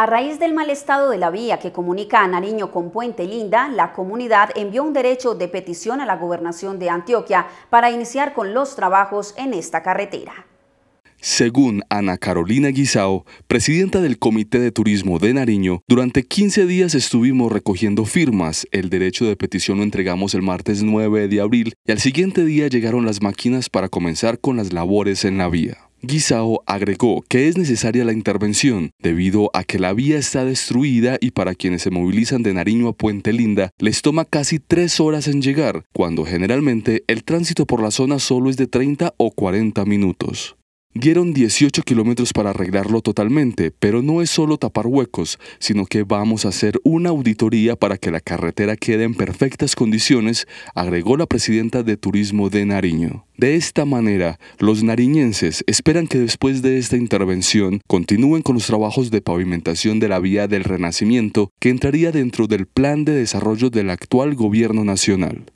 A raíz del mal estado de la vía que comunica a Nariño con Puente Linda, la comunidad envió un derecho de petición a la gobernación de Antioquia para iniciar con los trabajos en esta carretera. Según Ana Carolina Guisao, presidenta del Comité de Turismo de Nariño, durante 15 días estuvimos recogiendo firmas. El derecho de petición lo entregamos el martes 9 de abril y al siguiente día llegaron las máquinas para comenzar con las labores en la vía. Guisao agregó que es necesaria la intervención, debido a que la vía está destruida y para quienes se movilizan de Nariño a Puente Linda les toma casi tres horas en llegar, cuando generalmente el tránsito por la zona solo es de 30 o 40 minutos. Dieron 18 kilómetros para arreglarlo totalmente, pero no es solo tapar huecos, sino que vamos a hacer una auditoría para que la carretera quede en perfectas condiciones, agregó la presidenta de Turismo de Nariño. De esta manera, los nariñenses esperan que después de esta intervención continúen con los trabajos de pavimentación de la vía del Renacimiento, que entraría dentro del plan de desarrollo del actual gobierno nacional.